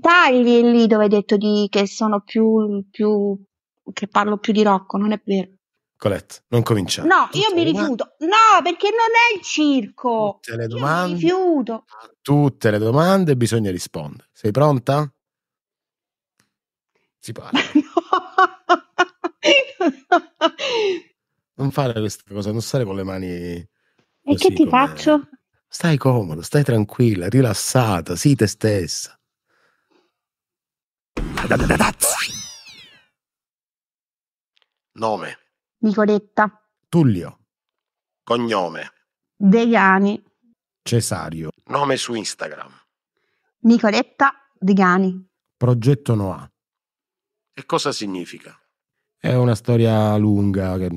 tagli lì dove hai detto di, che sono più, più, che parlo più di Rocco, non è vero. Colette, non cominciamo. No, Tutte io mi rifiuto. No, perché non è il circo. Tutte le domande. rifiuto. Tutte le domande bisogna rispondere. Sei pronta? Si parla. non fare questa cosa, non stare con le mani. E che ti come... faccio? Stai comodo, stai tranquilla, rilassata, sii te stessa. Nome. Nicoletta. Tullio. Cognome. Degani. Cesario. Nome su Instagram. Nicoletta Degani. Progetto Noa. E cosa significa? È una storia lunga che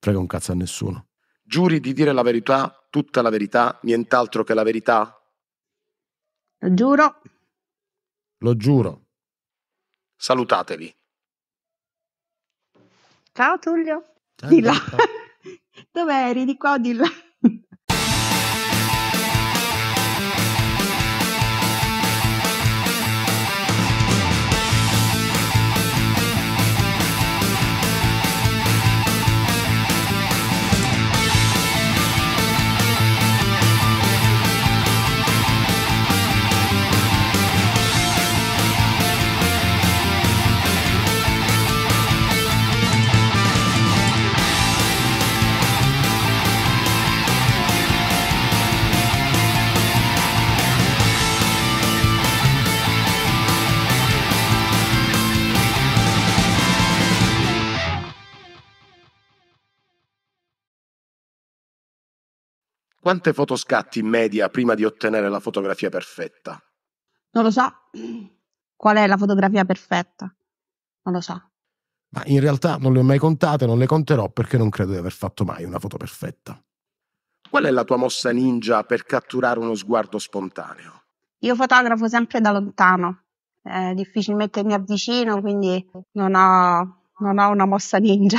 frega un cazzo a nessuno. Giuri di dire la verità, tutta la verità, nient'altro che la verità? Lo giuro. Lo giuro. Salutateli. Ciao Tullio. Ciao, di là. Dov'eri? Di qua o di là? Quante foto scatti in media prima di ottenere la fotografia perfetta? Non lo so. Qual è la fotografia perfetta? Non lo so. Ma in realtà non le ho mai contate, non le conterò perché non credo di aver fatto mai una foto perfetta. Qual è la tua mossa ninja per catturare uno sguardo spontaneo? Io fotografo sempre da lontano, eh, difficilmente mi avvicino, quindi non ho, non ho una mossa ninja.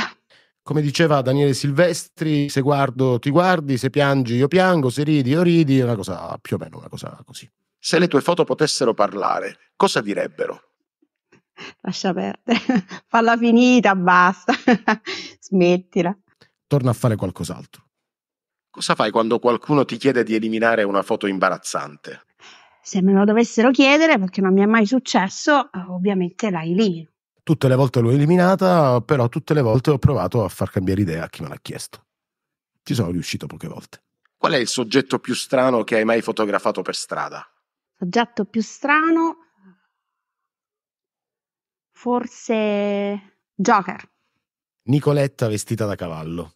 Come diceva Daniele Silvestri, se guardo ti guardi, se piangi io piango, se ridi io ridi, una cosa più o meno una cosa così. Se le tue foto potessero parlare, cosa direbbero? Lascia perdere, falla finita, basta, smettila. Torna a fare qualcos'altro. Cosa fai quando qualcuno ti chiede di eliminare una foto imbarazzante? Se me lo dovessero chiedere, perché non mi è mai successo, ovviamente la elimino. Tutte le volte l'ho eliminata, però tutte le volte ho provato a far cambiare idea a chi me l'ha chiesto. Ci sono riuscito poche volte. Qual è il soggetto più strano che hai mai fotografato per strada? Soggetto più strano? Forse Joker. Nicoletta vestita da cavallo.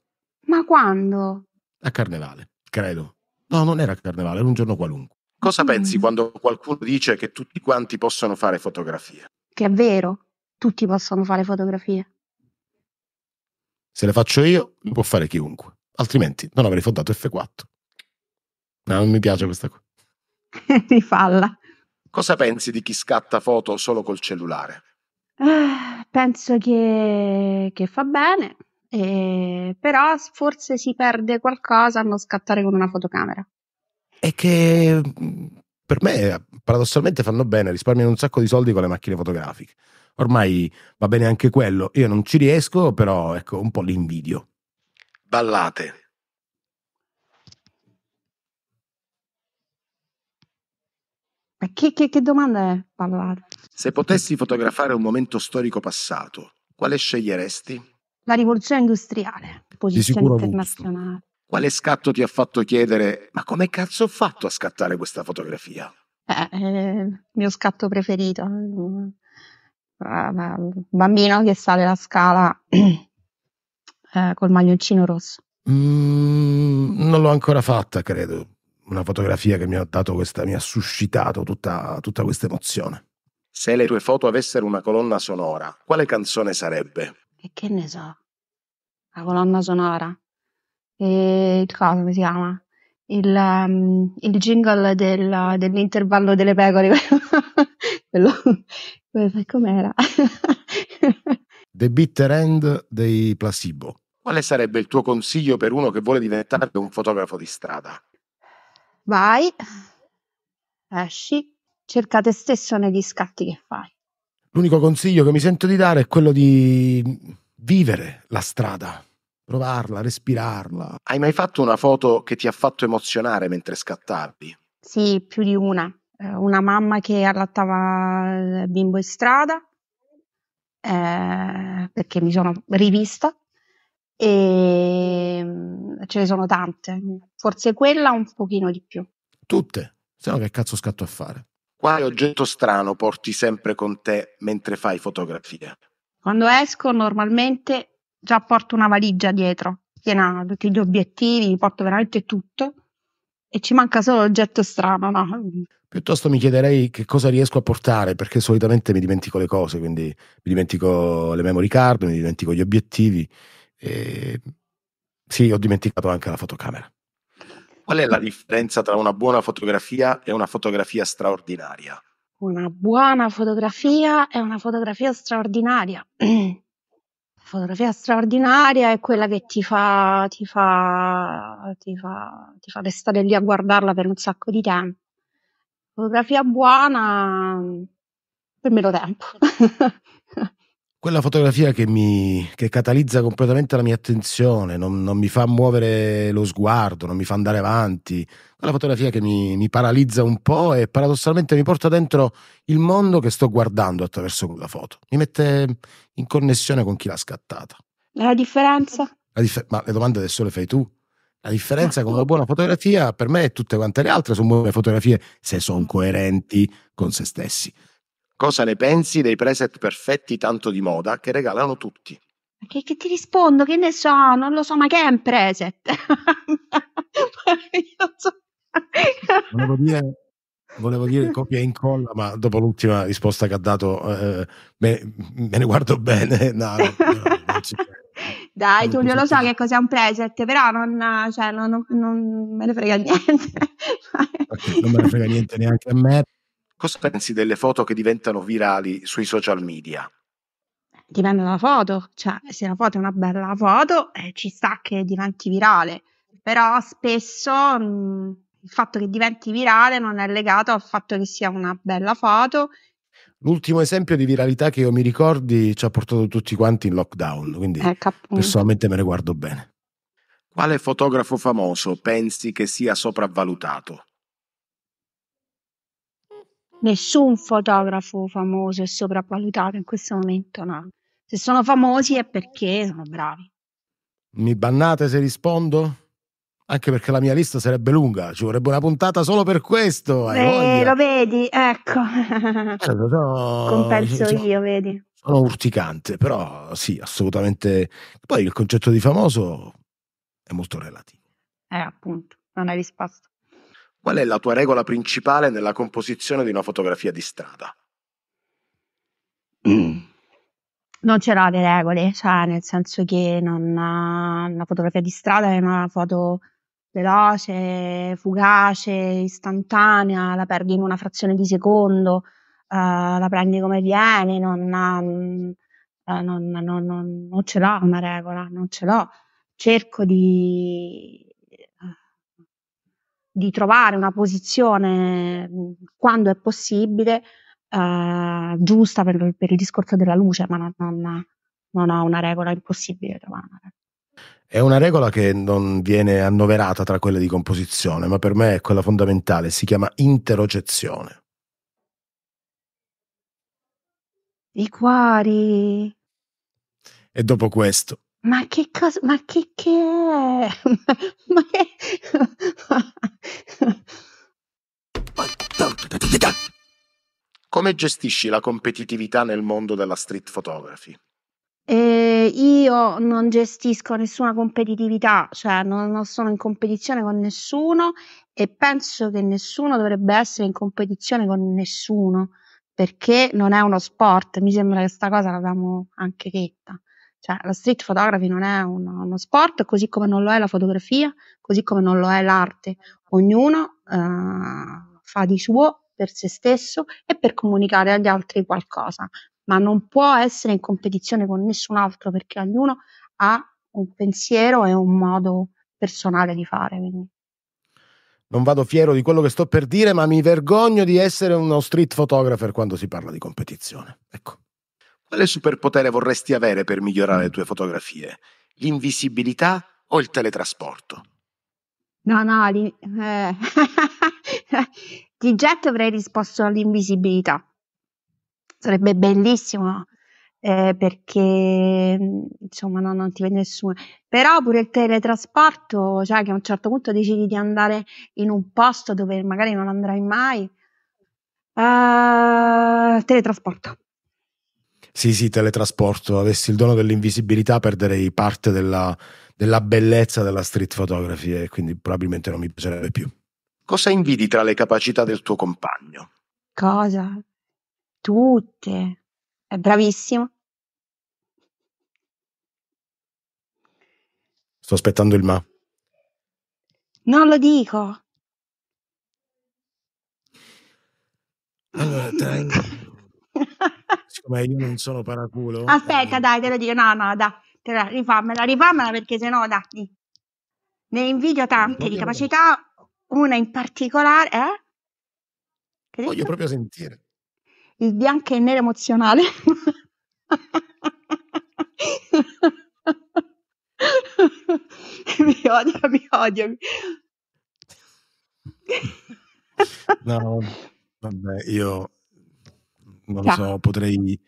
Ma quando? A carnevale, credo. No, non era carnevale, era un giorno qualunque. Cosa pensi mm. quando qualcuno dice che tutti quanti possono fare fotografia? Che è vero tutti possono fare fotografie. Se le faccio io, lo può fare chiunque, altrimenti non avrei fondato F4. No, non mi piace questa cosa. falla. Cosa pensi di chi scatta foto solo col cellulare? Ah, penso che, che, fa bene, eh, però forse si perde qualcosa a non scattare con una fotocamera. È che mm, per me eh, paradossalmente fanno bene, risparmiano un sacco di soldi con le macchine fotografiche ormai va bene anche quello. Io non ci riesco, però ecco, un po' l'invidio. Ballate. Che, che, che, domanda è ballare? Se potessi fotografare un momento storico passato, quale sceglieresti? La rivoluzione industriale, posizione internazionale. Gusto. Quale scatto ti ha fatto chiedere, ma come cazzo ho fatto a scattare questa fotografia? Eh, eh il mio scatto preferito, eh, bambino che sale la scala uh, col maglioncino rosso. Mm, non l'ho ancora fatta, credo. Una fotografia che mi ha dato questa, mi ha suscitato tutta, tutta questa emozione. Se le tue foto avessero una colonna sonora, quale canzone sarebbe? E che ne so? La colonna sonora. E il si chiama? Il, um, il jingle del, dell'intervallo delle pecore. quello, come com'era? The Bitter End dei Placebo. Quale sarebbe il tuo consiglio per uno che vuole diventare un fotografo di strada? Vai, esci, cerca te stesso negli scatti che fai. L'unico consiglio che mi sento di dare è quello di vivere la strada, provarla, respirarla. Hai mai fatto una foto che ti ha fatto emozionare mentre scattavi? Sì, più di una eh, una mamma che allattava il bimbo in strada, eh, perché mi sono rivista, e ehm, ce ne sono tante, forse quella un pochino di più. Tutte? Se no che cazzo scatto a fare? Quale oggetto strano porti sempre con te mentre fai fotografia? Quando esco normalmente già porto una valigia dietro, piena di tutti gli obiettivi, porto veramente tutto e ci manca solo l'oggetto strano, no? Piuttosto mi chiederei che cosa riesco a portare, perché solitamente mi dimentico le cose, quindi mi dimentico le memory card, mi dimentico gli obiettivi. E... Sì, ho dimenticato anche la fotocamera. Qual è la differenza tra una buona fotografia e una fotografia straordinaria? Una buona fotografia è una fotografia straordinaria. fotografia straordinaria è quella che ti fa, ti, fa, ti, fa, ti fa restare lì a guardarla per un sacco di tempo. Fotografia buona mm, per meno tempo. Certo. quella fotografia che, mi, che catalizza completamente la mia attenzione, non, non, mi fa muovere lo sguardo, non mi fa andare avanti, quella fotografia che mi, mi, paralizza un po' e paradossalmente mi porta dentro il mondo che sto guardando attraverso quella foto, mi mette in connessione con chi l'ha scattata. La differenza? La differ- ma le domande adesso le fai tu. La differenza con una buona fotografia per me e tutte quante le altre sono buone fotografie se sono mm. coerenti con se stessi. Cosa ne pensi dei preset perfetti tanto di moda che regalano tutti? Che, che, ti rispondo? Che ne so? Non lo so, ma che è un preset? volevo dire, volevo dire copia e incolla, ma dopo l'ultima risposta che ha dato eh, me, me, ne guardo bene. No, no, Dai, Tullio, lo so che cos'è un preset, però non, cioè, non, non, non me ne frega niente. non me ne frega niente neanche a me. Cosa pensi delle foto che diventano virali sui social media? Dipende dalla foto, cioè se la foto è una bella foto eh, ci sta che diventi virale, però spesso mh, mm, il fatto che diventi virale non è legato al fatto che sia una bella foto. L'ultimo esempio di viralità che io mi ricordi ci ha portato tutti quanti in lockdown, quindi ecco, personalmente me ne guardo bene. Quale fotografo famoso pensi che sia sopravvalutato? nessun fotografo famoso è sopravvalutato in questo momento, no. Se sono famosi è perché sono bravi. Mi bannate se rispondo? Anche perché la mia lista sarebbe lunga, ci vorrebbe una puntata solo per questo. Ecco. Eh, lo vedi, ecco. Certo, no, Compenso cioè, io, vedi. Sono urticante, però sì, assolutamente. Poi il concetto di famoso è molto relativo. Eh, appunto, non hai risposto. Qual è la tua regola principale nella composizione di una fotografia di strada? Mm. Non ce l'ho le regole, cioè nel senso che non, una fotografia di strada è una foto veloce, fugace, istantanea, la perdi in una frazione di secondo, uh, la prendi come viene, non, uh, non, non ce l'ho una regola, non ce l'ho. Cerco di di trovare una posizione mm, quando è possibile eh, giusta per, per, il discorso della luce, ma non, non, non ho una regola, è impossibile trovare una regola. È una regola che non viene annoverata tra quelle di composizione, ma per me è quella fondamentale, si chiama interocezione. I cuori. E dopo questo ma che cosa, ma che, che è? ma che... Come gestisci la competitività nel mondo della street photography? Eh, io non gestisco nessuna competitività, cioè non, non, sono in competizione con nessuno e penso che nessuno dovrebbe essere in competizione con nessuno perché non è uno sport. Mi sembra che questa cosa l'abbiamo anche detta. Cioè, la street photography non è uno, uno sport, così come non lo è la fotografia, così come non lo è l'arte. Ognuno eh, fa di suo per se stesso e per comunicare agli altri qualcosa, ma non può essere in competizione con nessun altro perché ognuno ha un pensiero e un modo personale di fare. Quindi. Non vado fiero di quello che sto per dire, ma mi vergogno di essere uno street photographer quando si parla di competizione. Ecco. Quale superpotere vorresti avere per migliorare le tue fotografie? L'invisibilità o il teletrasporto? No, no, li, eh. di getto avrei risposto all'invisibilità. Sarebbe bellissimo eh, perché insomma no, non ti vede nessuno. Però pure il teletrasporto, cioè che a un certo punto decidi di andare in un posto dove magari non andrai mai. Uh, teletrasporto sì, sì, teletrasporto, avessi il dono dell'invisibilità perderei parte della, della bellezza della street photography e quindi probabilmente non mi piacerebbe più. Cosa invidi tra le capacità del tuo compagno? Cosa? Tutte. È bravissimo. Sto aspettando il ma. Non lo dico. Allora, dai ma io non sono paraculo. Aspetta, eh. dai, te lo dico. No, no, dai, te la, rifammela, rifammela perché sennò dai. Ne invidio tante Voglio di capacità, una in particolare, eh? Che Voglio proprio sentire. Il bianco e nero emozionale. mi odio, mi odio. no, vabbè, io non lo so, potrei,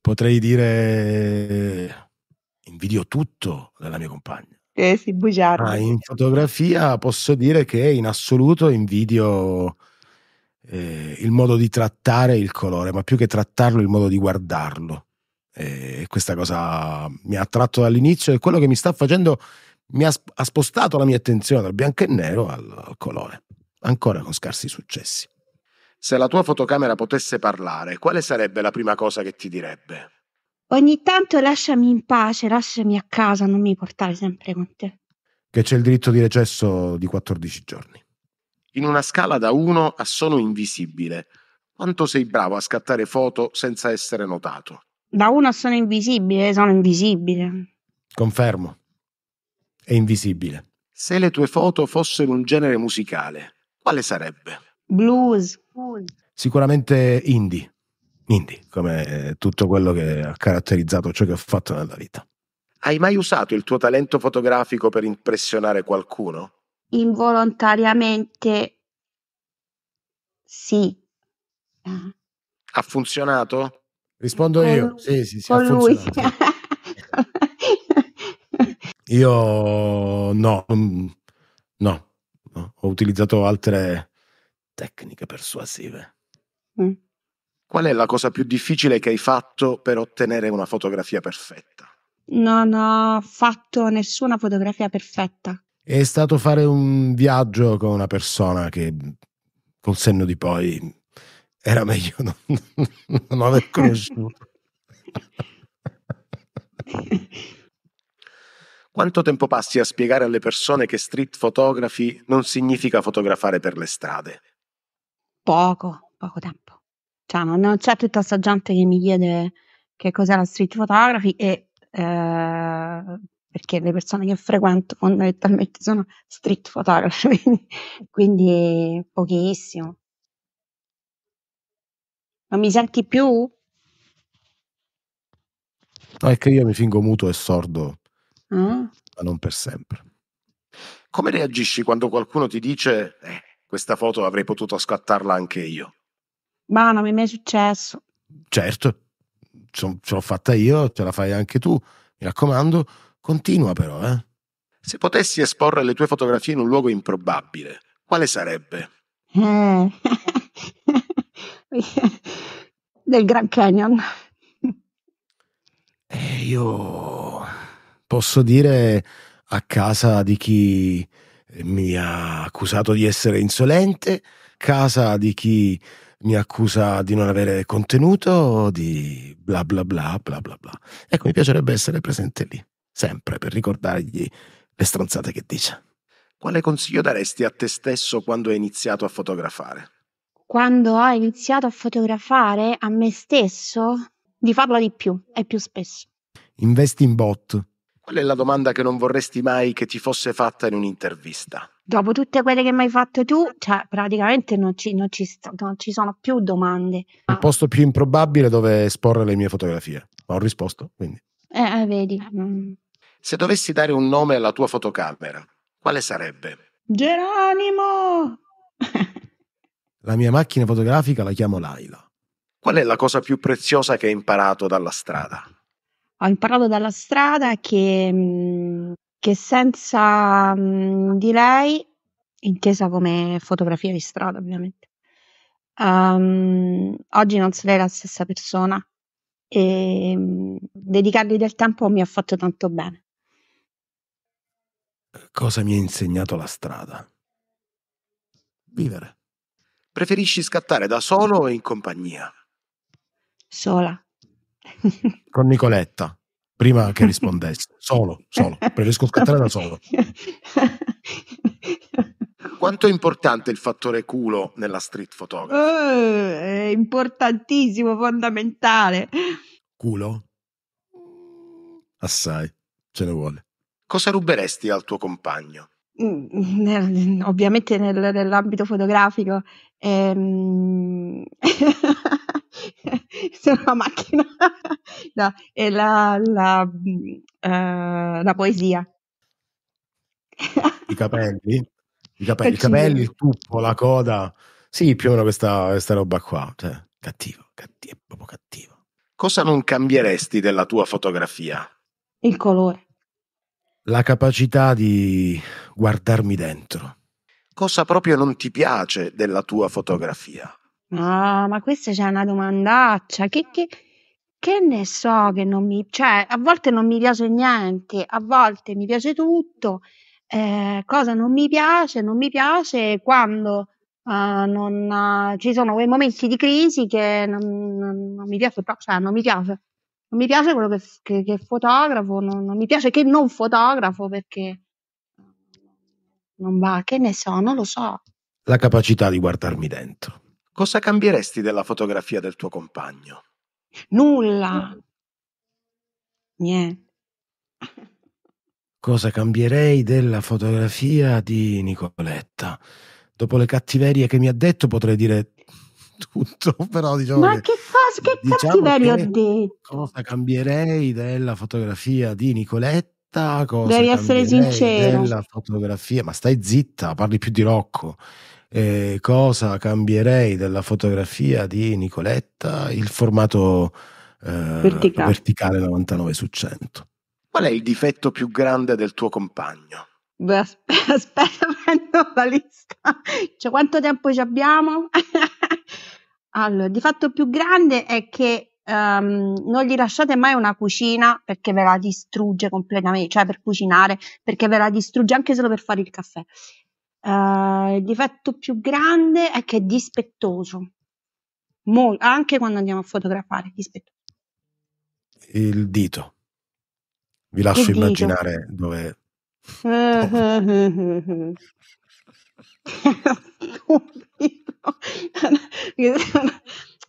potrei dire invidio tutto della mia compagna. Eh sì, bugiardo. Ah, in fotografia posso dire che in assoluto invidio eh, il modo di trattare il colore, ma più che trattarlo il modo di guardarlo. Eh, e questa cosa mi ha attratto dall'inizio e quello che mi sta facendo mi ha, ha spostato la mia attenzione dal bianco e nero al, al colore, ancora con scarsi successi. Se la tua fotocamera potesse parlare, quale sarebbe la prima cosa che ti direbbe? Ogni tanto lasciami in pace, lasciami a casa, non mi portare sempre con te. Che c'è il diritto di recesso di 14 giorni. In una scala da 1 a sono invisibile, quanto sei bravo a scattare foto senza essere notato? Da 1 a sono invisibile, sono invisibile. Confermo. È invisibile. Se le tue foto fossero un genere musicale, quale sarebbe? Blues, Sicuramente indie, indie, come eh, tutto quello che ha caratterizzato ciò che ho fatto nella vita. Hai mai usato il tuo talento fotografico per impressionare qualcuno? Involontariamente sì. Ha funzionato? Rispondo con io. Lui. Sì, sì, sì. Con lui. io no, no, mm, no, ho utilizzato altre tecniche persuasive. Mm. Qual è la cosa più difficile che hai fatto per ottenere una fotografia perfetta? Non ho fatto nessuna fotografia perfetta. È stato fare un viaggio con una persona che col senno di poi era meglio non, non aver conosciuto. Quanto tempo passi a spiegare alle persone che street photography non significa fotografare per le strade, poco, poco tempo. Cioè, non, non c'è tutta questa gente che mi chiede che cos'è la street photography e eh, perché le persone che frequento fondamentalmente sono street photography, quindi, quindi pochissimo. Non mi senti più? No, è che io mi fingo muto e sordo, ah. ma non per sempre. Come reagisci quando qualcuno ti dice eh, questa foto avrei potuto scattarla anche io. Ma non mi è mai successo. Certo, ce l'ho fatta io, ce la fai anche tu. Mi raccomando, continua però, eh. Se potessi esporre le tue fotografie in un luogo improbabile, quale sarebbe? Eh. Del Grand Canyon. Eh, io posso dire a casa di chi mi ha accusato di essere insolente, casa di chi mi accusa di non avere contenuto, di bla bla bla bla bla bla. Ecco, mi piacerebbe essere presente lì, sempre, per ricordargli le stronzate che dice. Quale consiglio daresti a te stesso quando hai iniziato a fotografare? Quando ho iniziato a fotografare a me stesso, di farlo di più e più spesso. Investi in bot, Qual è la domanda che non vorresti mai che ti fosse fatta in un'intervista? Dopo tutte quelle che mi hai fatto tu, cioè, praticamente non ci, non, ci sta, non ci, sono più domande. Il posto più improbabile dove esporre le mie fotografie, ma ho risposto, quindi. Eh, eh vedi. Mm. Se dovessi dare un nome alla tua fotocamera, quale sarebbe? Geronimo! la mia macchina fotografica la chiamo Laila. Qual è la cosa più preziosa che hai imparato dalla strada? Ho imparato dalla strada che, mhmm, che senza, mhmm, di lei, intesa come fotografia di strada ovviamente, uhm, oggi non sarei la stessa persona. Ehm, dedicargli del tempo mi ha fatto tanto bene. Cosa mi ha insegnato la strada? Vivere. Preferisci scattare da solo o in compagnia? Sola. Con Nicoletta, prima che rispondesse. Solo, solo, preferisco scattare da solo. Quanto è importante il fattore culo nella street photography? Uh, è importantissimo, fondamentale. Culo? Assai, ce ne vuole. Cosa ruberesti al tuo compagno? Mm, nel, ovviamente nel, nell'ambito fotografico. Ehm... sono una macchina. no, è la, la, uh, la poesia. I capelli? I, capelli, i capelli, il tuppo, la coda. Sì, più o meno questa, questa roba qua. Cioè, cattivo, cattivo, proprio cattivo. Cosa non cambieresti della tua fotografia? Il colore. La capacità di guardarmi dentro. Cosa proprio non ti piace della tua fotografia? Ah, ma questa c'è una domandaccia. Che che che ne so che non mi cioè, a volte non mi piace niente, a volte mi piace tutto. Ehm, cosa non mi piace, non mi piace quando, uhm, non eh, ci sono quei momenti di crisi che non non non mi piace pro cioè non mi piace. Non mi piace quello che che che fotografo, non non mi piace che non fotografo perché eh, non va, che ne so, non lo so. La capacità di guardarmi dentro. Cosa cambieresti della fotografia del tuo compagno? Nulla. Mm. Niente. Cosa cambierei della fotografia di Nicoletta? Dopo le cattiverie che mi ha detto potrei dire tutto, però diciamo Ma che, che cosa, che diciamo cattiveria ho detto? Cosa cambierei della fotografia di Nicoletta? Cosa Devi essere sincero. Della fotografia, ma stai zitta, parli più di Rocco eh, cosa cambierei della fotografia di Nicoletta? Il formato eh, verticale. verticale 99 su 100. Qual è il difetto più grande del tuo compagno? Beh, aspetta, aspetta, prendo la lista. Cioè, quanto tempo ci abbiamo? allora, il difetto più grande è che Um, non gli lasciate mai una cucina perché ve la distrugge completamente, cioè per cucinare, perché ve la distrugge anche solo per fare il caffè. Eh, il difetto più grande è che è dispettoso, Mol- anche quando andiamo a fotografare, dispettoso. Il dito. Vi lascio il immaginare dito. dove...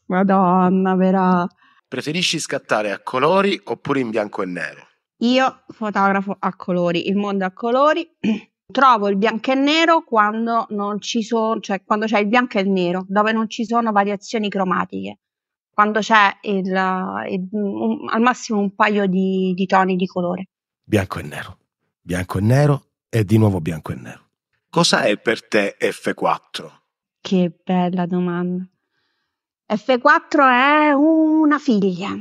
Madonna, verrà. Preferisci scattare a colori oppure in bianco e nero? Io fotografo a colori, il mondo a colori trovo il bianco e nero quando non ci sono, cioè quando c'è il bianco e il nero, dove non ci sono variazioni cromatiche, quando c'è il, il, un, al massimo un paio di, di toni di colore. Bianco e nero, bianco e nero e di nuovo bianco e nero. Cosa è per te F4? Che bella domanda. F4 è una figlia.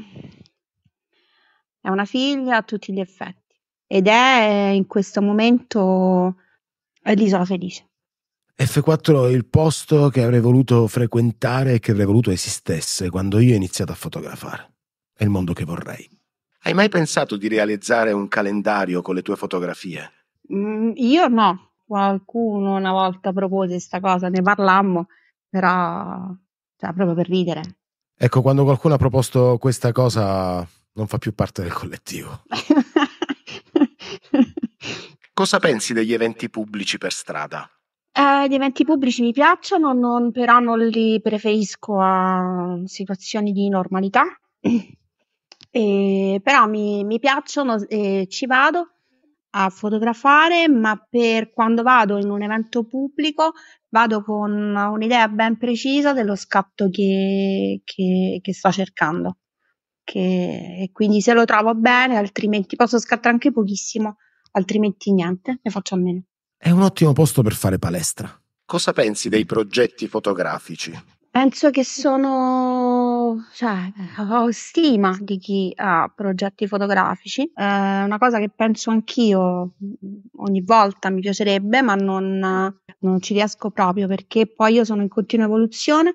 È una figlia a tutti gli effetti ed è in questo momento l'isola felice. F4 è il posto che avrei voluto frequentare e che avrei voluto esistesse quando io ho iniziato a fotografare. È il mondo che vorrei. Hai mai pensato di realizzare un calendario con le tue fotografie? Mm, io no, qualcuno una volta propose questa cosa, ne parlammo, però cioè, proprio per ridere. Ecco, quando qualcuno ha proposto questa cosa non fa più parte del collettivo. Cosa pensi degli eventi pubblici per strada? Eh, gli eventi pubblici mi piacciono, non, però non li preferisco a situazioni di normalità. Eh, però mi, mi piacciono e ci vado a fotografare, ma per quando vado in un evento pubblico vado con un'idea ben precisa dello scatto che, che, che sto cercando. Che, e quindi se lo trovo bene, altrimenti posso scattare anche pochissimo, altrimenti niente, ne faccio a meno. È un ottimo posto per fare palestra. Cosa pensi dei progetti fotografici? Penso che sono, cioè, ho stima di chi ha progetti fotografici. È eh, una cosa che penso anch'io mm, ogni volta mi piacerebbe, ma non, non ci riesco proprio perché poi io sono in continua evoluzione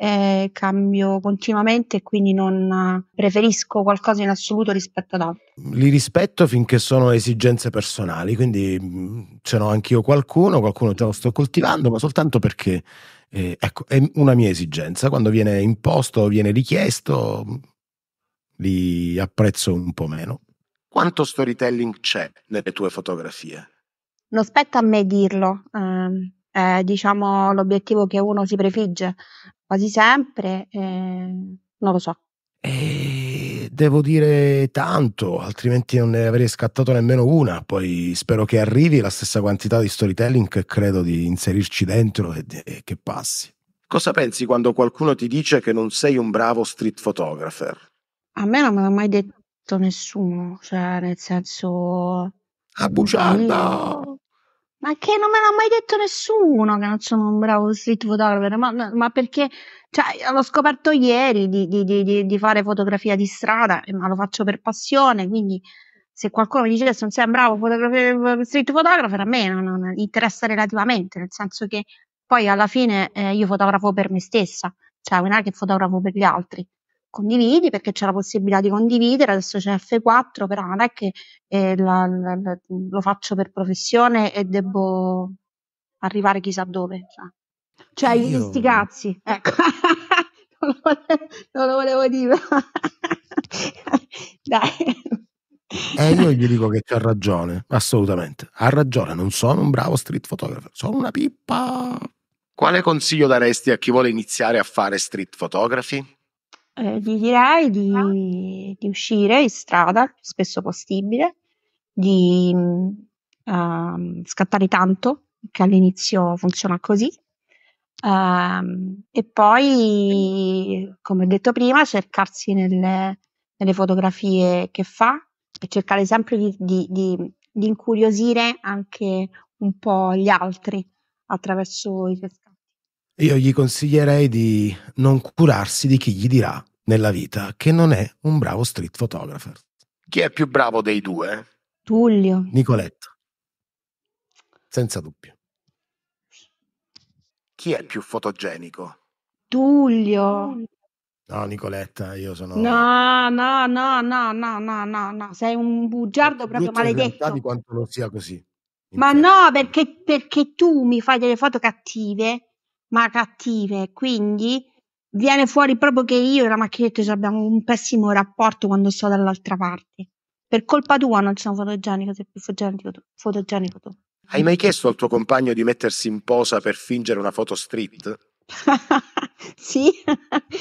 eh, cambio continuamente e quindi non eh, preferisco qualcosa in assoluto rispetto ad altro. Li rispetto finché sono esigenze personali, quindi mm, ce n'ho anch'io qualcuno, qualcuno già lo sto coltivando, ma soltanto perché eh, ecco, è una mia esigenza. Quando viene imposto, viene richiesto, mm, li apprezzo un po' meno. Quanto storytelling c'è nelle tue fotografie? Non spetta a me dirlo. Eh, è, diciamo l'obiettivo che uno si prefigge quasi sempre, eh, non lo so. E devo dire tanto, altrimenti non ne avrei scattato nemmeno una. Poi spero che arrivi la stessa quantità di storytelling che credo di inserirci dentro e, e che passi. Cosa pensi quando qualcuno ti dice che non sei un bravo street photographer? A me non me l'ha mai detto nessuno, cioè nel senso... A bugiarda! Ma che non me l'ha mai detto nessuno che non sono un bravo street photographer, ma, ma perché cioè, l'ho scoperto ieri di, di, di, di, fare fotografia di strada, ma lo faccio per passione, quindi se qualcuno mi dice che non sei un bravo street photographer, a me non, non, interessa relativamente, nel senso che poi alla fine eh, io fotografo per me stessa, cioè non è che fotografo per gli altri condividi perché c'è la possibilità di condividere, adesso c'è F4, però non è che eh, la, la, la, lo faccio per professione e devo arrivare chissà dove. Cioè, cioè Io... sti cazzi, ecco. non, lo volevo, non lo volevo dire. Dai. E eh, io gli dico che c'ha ragione, assolutamente. Ha ragione, non sono un bravo street photographer, sono una pippa. Quale consiglio daresti a chi vuole iniziare a fare street photography? eh, gli direi di, ah. di, uscire in strada il più spesso possibile, di um, scattare tanto, che all'inizio funziona così, um, e poi, come ho detto prima, cercarsi nelle, nelle fotografie che fa e cercare sempre di, di, di, di incuriosire anche un po' gli altri attraverso i suoi io gli consiglierei di non curarsi di chi gli dirà nella vita che non è un bravo street photographer. Chi è più bravo dei due? Tullio. Nicoletto. Senza dubbio. Chi è più fotogenico? Tullio. No, Nicoletta, io sono. No, no, no, no, no, no, no, no. sei un bugiardo è proprio maledetto. di quanto non sia così. Ma pieno. no, perché, perché tu mi fai delle foto cattive ma cattive, quindi viene fuori proprio che io e la macchinetta abbiamo un pessimo rapporto quando sto dall'altra parte. Per colpa tua non sono fotogenico, sei più fotogenico tu. Fotogenico tu. Hai mai chiesto al tuo compagno di mettersi in posa per fingere una foto street? sì,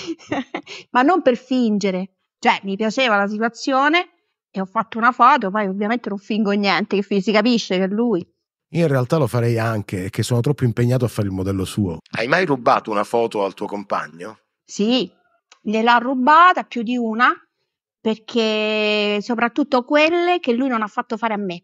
ma non per fingere. Cioè, mi piaceva la situazione e ho fatto una foto, poi ovviamente non fingo niente, che si capisce che è lui. Io in realtà lo farei anche, che sono troppo impegnato a fare il modello suo. Hai mai rubato una foto al tuo compagno? Sì, gliel'ho rubata più di una, perché soprattutto quelle che lui non ha fatto fare a me,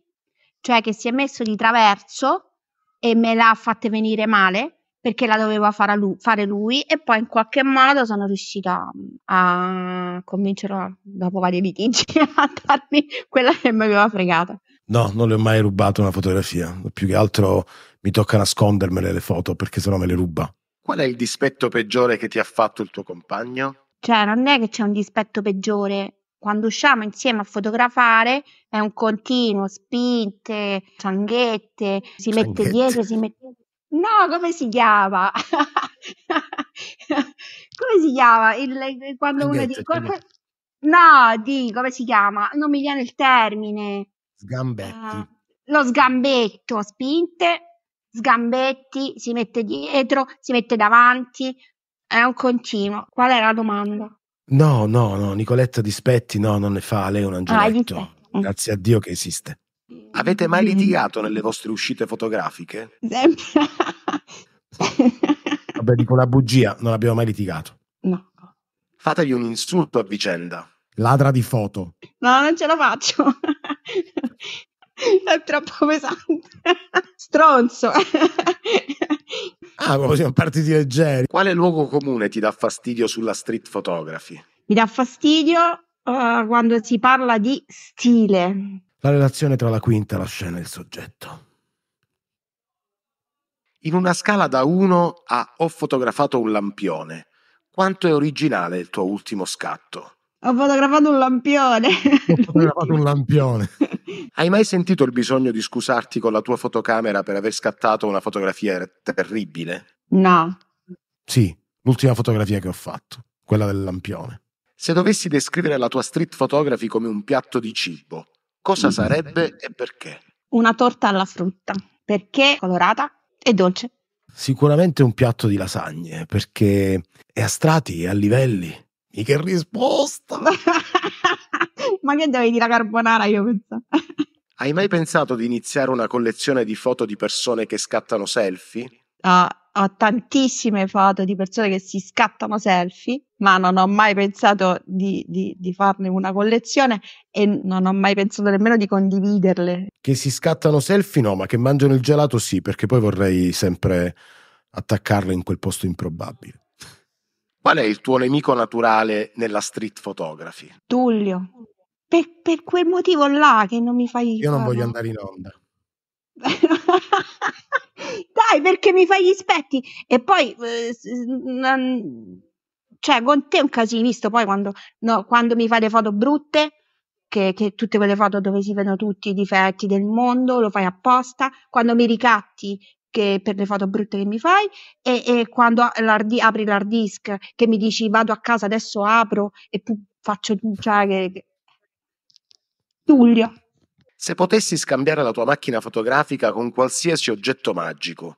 cioè che si è messo di traverso e me l'ha fatta venire male perché la doveva fare lui, fare lui, e poi in qualche modo sono riuscita mm, a convincerlo dopo vari litigi a darmi quella che mi aveva fregata. No, non le ho mai rubato una fotografia. Più che altro mi tocca nascondermele le foto perché sennò me le ruba. Qual è il dispetto peggiore che ti ha fatto il tuo compagno? Cioè, non è che c'è un dispetto peggiore. Quando usciamo insieme a fotografare è un continuo, spinte, cianghette, si sanghette. mette dietro, si mette... No, come si chiama? come si chiama? Il, quando uno dice... Come... No, di come si chiama? Non mi viene il termine. Sgambetti. Uh, lo sgambetto, spinte, sgambetti, si mette dietro, si mette davanti, è un continuo. Qual è la domanda? No, no, no, Nicoletta Dispetti no, non ne fa, lei è un angioletto. Ah, Grazie a Dio che esiste. Avete mai mm. litigato nelle vostre uscite fotografiche? Sempre. Vabbè, dico una bugia, non abbiamo mai litigato. No. Fategli un insulto a vicenda. Ladra di foto. No, non ce la faccio è troppo pesante. Stronzo. ah, ma siamo partiti leggeri. Quale luogo comune ti dà fastidio sulla street photography? Mi dà fastidio uh, quando si parla di stile. La relazione tra la quinta, la scena e il soggetto. In una scala da 1 a ho fotografato un lampione, quanto è originale il tuo ultimo scatto? Ho fotografato un lampione. Ho fotografato un lampione. Hai mai sentito il bisogno di scusarti con la tua fotocamera per aver scattato una fotografia er-, terribile? No. Sì, l'ultima fotografia che ho fatto, quella del lampione. Se dovessi descrivere la tua street photography come un piatto di cibo, cosa mm. sarebbe e perché? Una torta alla frutta, perché colorata e dolce. Sicuramente un piatto di lasagne, perché è a strati, è a livelli, e che risposta! Ma che devi dire la carbonara, io penso. Hai mai pensato di iniziare una collezione di foto di persone che scattano selfie? Uh, ho tantissime foto di persone che si scattano selfie, ma non ho mai pensato di, di, di, farne una collezione e non ho mai pensato nemmeno di condividerle. Che si scattano selfie no, ma che mangiano il gelato sì, perché poi vorrei sempre attaccarle in quel posto improbabile. Qual è il tuo nemico naturale nella street photography? Tullio. Per, per quel motivo là che non mi fai... Io non farlo. voglio andare in onda. Dai, perché mi fai gli spetti? E poi... Eh, cioè, con te è un casino, visto poi quando, no, quando mi fai le foto brutte, che, che, tutte quelle foto dove si vedono tutti i difetti del mondo, lo fai apposta, quando mi ricatti che per le foto brutte che mi fai e, e quando l'hard, apri l'hard disk che mi dici vado a casa adesso apro e pu- faccio cioè che, che... Giulio se potessi scambiare la tua macchina fotografica con qualsiasi oggetto magico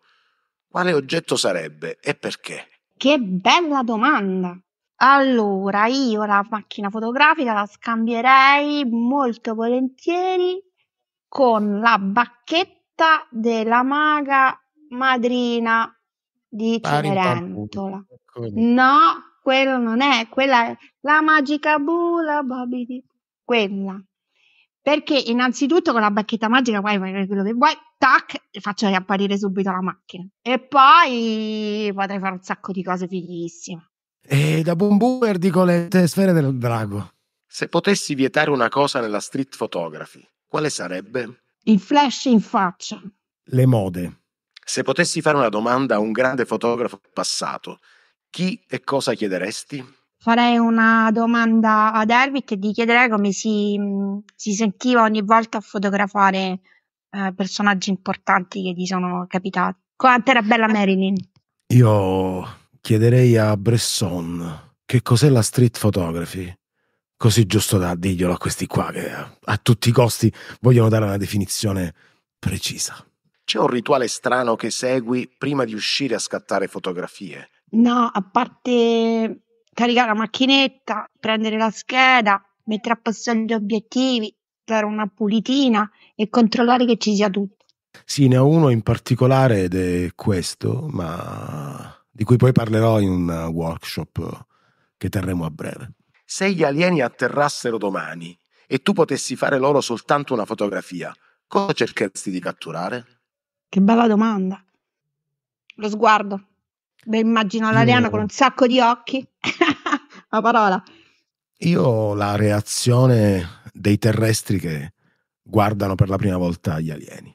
quale oggetto sarebbe e perché? che bella domanda allora, io la macchina fotografica la scambierei molto volentieri con la bacchetta della maga madrina di Cenerentola. Ecco, no, quello non è, quella è la magica bula, Bobby. Quella. Perché innanzitutto con la bacchetta magica puoi fare quello che vuoi, tac, e faccio riapparire subito la macchina. E poi potrei fare un sacco di cose fighissime. E da boom boomer dico le sfere del drago. Se potessi vietare una cosa nella street photography, quale sarebbe? Il flash in faccia. Le mode. Se potessi fare una domanda a un grande fotografo passato, chi e cosa chiederesti? Farei una domanda ad Erwit e gli chiederei come si, mm, si, sentiva ogni volta a fotografare eh, personaggi importanti che gli sono capitati. Quanto era bella Marilyn? Io chiederei a Bresson che cos'è la street photography. Così giusto da dirglielo a questi qua che a tutti i costi vogliono dare una definizione precisa. C'è un rituale strano che segui prima di uscire a scattare fotografie? No, a parte caricare la macchinetta, prendere la scheda, mettere a posto gli obiettivi, dare una pulitina e controllare che ci sia tutto. Sì, ne ho uno in particolare ed è questo, ma di cui poi parlerò in un workshop che terremo a breve. Se gli alieni atterrassero domani e tu potessi fare loro soltanto una fotografia, cosa cercheresti di catturare? Che bella domanda. Lo sguardo. Beh, immagino l'Ariana con un sacco di occhi. La parola. Io ho la reazione dei terrestri che guardano per la prima volta gli alieni.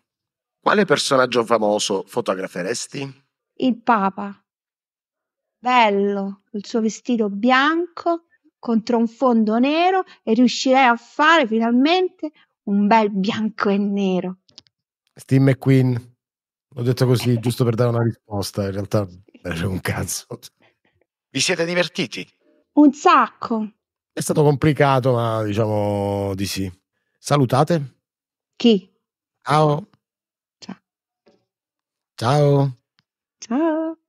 Quale personaggio famoso fotograferesti? Il Papa. Bello, il suo vestito bianco contro un fondo nero e riuscirei a fare finalmente un bel bianco e nero. Steve McQueen. L'ho detto così, eh. giusto per dare una risposta. In realtà era un cazzo. Vi siete divertiti? Un sacco. È stato complicato, ma diciamo di sì. Salutate. Chi? Ciao. Ciao. Ciao. Ciao.